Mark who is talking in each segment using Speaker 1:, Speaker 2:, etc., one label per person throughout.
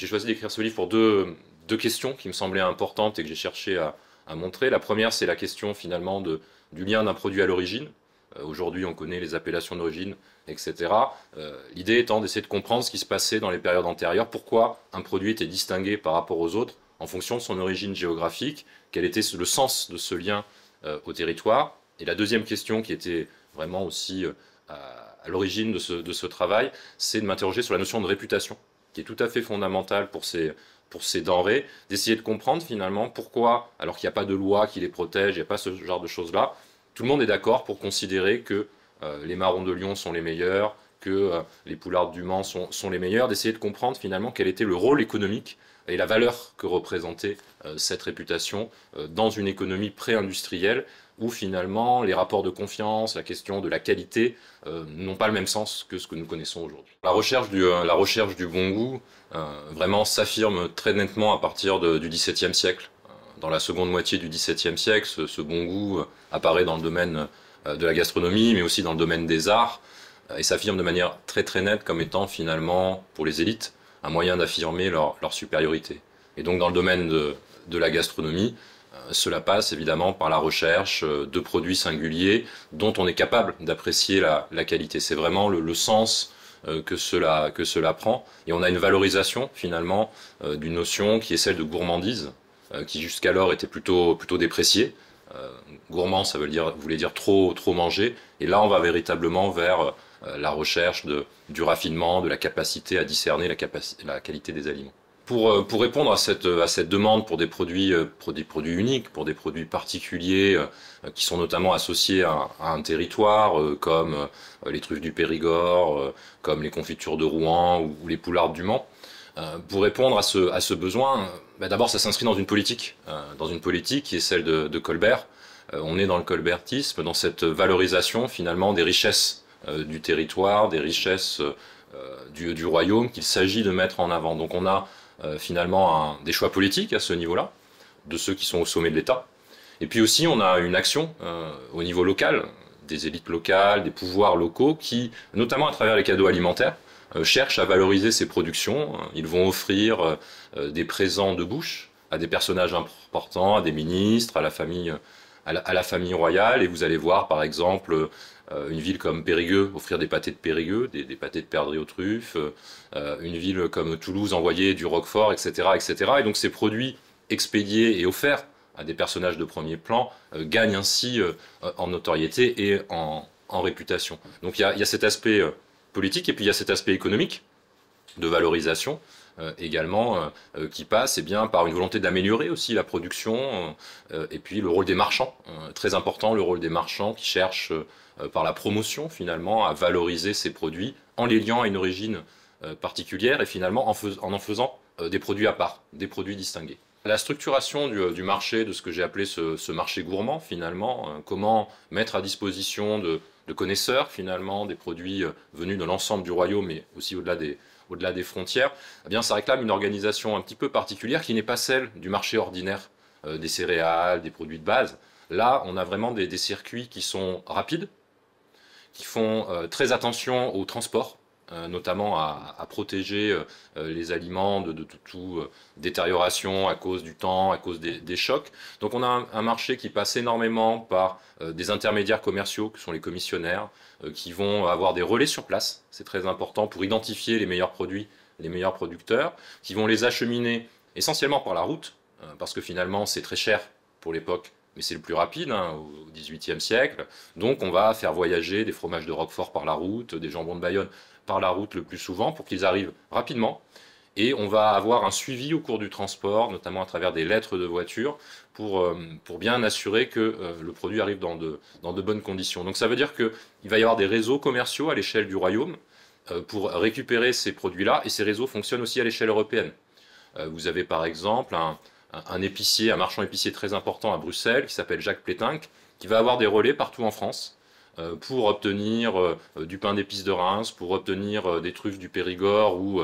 Speaker 1: j'ai choisi d'écrire ce livre pour deux, questions qui me semblaient importantes et que j'ai cherché à, montrer. La première, c'est la question finalement du lien d'un produit à l'origine. Euh, aujourd'hui, on connaît les appellations d'origine, etc. Euh, l'idée étant d'essayer de comprendre ce qui se passait dans les périodes antérieures, pourquoi un produit était distingué par rapport aux autres en fonction de son origine géographique, quel était le sens de ce lien euh, au territoire. Et la deuxième question qui était vraiment aussi à, l'origine de ce travail, c'est de m'interroger sur la notion de réputation qui est tout à fait fondamental pour ces, pour ces denrées, d'essayer de comprendre finalement pourquoi, alors qu'il n'y a pas de loi qui les protège, il n'y a pas ce genre de choses-là, tout le monde est d'accord pour considérer que euh, les marrons de Lyon sont les meilleurs, que euh, les poulardes du Mans sont, les meilleurs, d'essayer de comprendre finalement quel était le rôle économique et la valeur que représentait euh, cette réputation dans une économie pré-industrielle où finalement les rapports de confiance, la question de la qualité euh, n'ont pas le même sens que ce que nous connaissons aujourd'hui. La recherche du, euh, la recherche du bon goût euh, vraiment s'affirme très nettement à partir du XVIIe siècle. Dans la seconde moitié du XVIIe siècle, ce, bon goût apparaît dans le domaine de la gastronomie, mais aussi dans le domaine des arts, et s'affirme de manière très très nette comme étant finalement, pour les élites, un moyen d'affirmer leur, supériorité. Et donc dans le domaine de la gastronomie, euh, cela passe évidemment par la recherche euh, de produits singuliers dont on est capable d'apprécier la, qualité. C'est vraiment le, sens euh, que cela, prend. Et on a une valorisation finalement d'une notion qui est celle de gourmandise, qui jusqu'alors était plutôt, plutôt dépréciée. gourmand, ça veut dire, voulait dire trop, trop manger. Et là, on va véritablement vers la recherche du raffinement, de la capacité à discerner la qualité des aliments. Euh, pour, répondre à cette, euh, à cette demande pour des produits, euh, pour des produits uniques, pour des produits particuliers qui sont notamment associés à, un territoire comme les truffes du Périgord, comme les confitures de Rouen ou, les poulardes du Mans, pour répondre à ce, à ce besoin, bah, d'abord ça s'inscrit dans une politique, dans une politique qui est celle de, de Colbert. on est dans le colbertisme, dans cette valorisation finalement des richesses du territoire, des richesses euh, du, royaume qu'il s'agit de mettre en avant. Donc on a euh, finalement des choix politiques à ce niveau-là, de ceux qui sont au sommet de l'État. Et puis aussi, on a une action euh, au niveau local, des élites locales, des pouvoirs locaux, qui, notamment à travers les cadeaux alimentaires, cherchent à valoriser ces productions. Ils vont offrir des présents de bouche à des personnages importants, à des ministres, à la famille royale. Et vous allez voir, par exemple, euh, une ville comme Périgueux, offrir des pâtés de Périgueux, des, pâtés de perdrix aux truffes, euh, euh, une ville comme Toulouse, envoyer du roquefort, etc., etc. Et donc ces produits expédiés et offerts à des personnages de premier plan gagnent ainsi en notoriété et en, réputation. Donc il y a, cet aspect politique et puis il y a cet aspect économique de valorisation. Euh, également euh, qui passe eh bien, par une volonté d'améliorer aussi la production euh, et puis le rôle des marchands. très important le rôle des marchands qui cherchent par la promotion finalement à valoriser ces produits en les liant à une origine particulière et finalement en, en, faisant des produits à part, des produits distingués. La structuration du, marché, de ce que j'ai appelé ce, ce, marché gourmand finalement, comment mettre à disposition de de connaisseurs finalement, des produits euh, venus de l'ensemble du royaume, mais aussi au-delà des, au-delà des frontières, eh bien, ça réclame une organisation un petit peu particulière qui n'est pas celle du marché ordinaire euh, des céréales, des produits de base. Là, on a vraiment des, circuits qui sont rapides, qui font euh, très attention au transport, euh, notamment à, protéger euh, euh, les aliments de, toute détérioration à cause du temps, à cause des, chocs. Donc on a un, un, marché qui passe énormément par des intermédiaires commerciaux, que sont les commissionnaires, qui vont avoir des relais sur place, c'est très important, pour identifier les meilleurs produits, les meilleurs producteurs, qui vont les acheminer essentiellement par la route, parce que finalement c'est très cher pour l'époque mais c'est le plus rapide hein, au XVIIIe siècle. Donc on va faire voyager des fromages de Roquefort par la route, des jambons de Bayonne par la route le plus souvent pour qu'ils arrivent rapidement. Et on va avoir un suivi au cours du transport, notamment à travers des lettres de voiture, pour, euh, pour bien assurer que euh, le produit arrive dans de, bonnes conditions. Donc ça veut dire qu'il va y avoir des réseaux commerciaux à l'échelle du royaume euh, pour récupérer ces produits-là, et ces réseaux fonctionnent aussi à l'échelle européenne. vous avez par exemple un, un, épicier, un marchand épicier très important à Bruxelles qui s'appelle Jacques Plétinque, qui va avoir des relais partout en France euh, pour obtenir euh, euh, du pain d'épices de Reims, pour obtenir des truffes du Périgord ou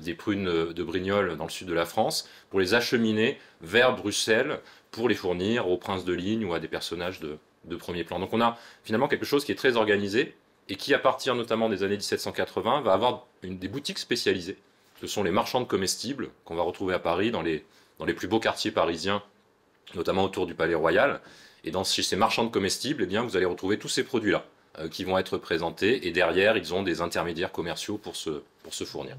Speaker 1: des prunes de Brignoles dans le sud de la France, pour les acheminer vers Bruxelles pour les fournir aux princes de ligne ou à des personnages de, de premier plan. Donc on a finalement quelque chose qui est très organisé et qui, à partir notamment des années 1780, va avoir des boutiques spécialisées ce sont les marchands de comestibles qu'on va retrouver à Paris, dans les, dans les plus beaux quartiers parisiens, notamment autour du Palais Royal. Et dans ces marchands de comestibles, eh bien, vous allez retrouver tous ces produits-là euh, qui vont être présentés. Et derrière, ils ont des intermédiaires commerciaux pour pour se fournir.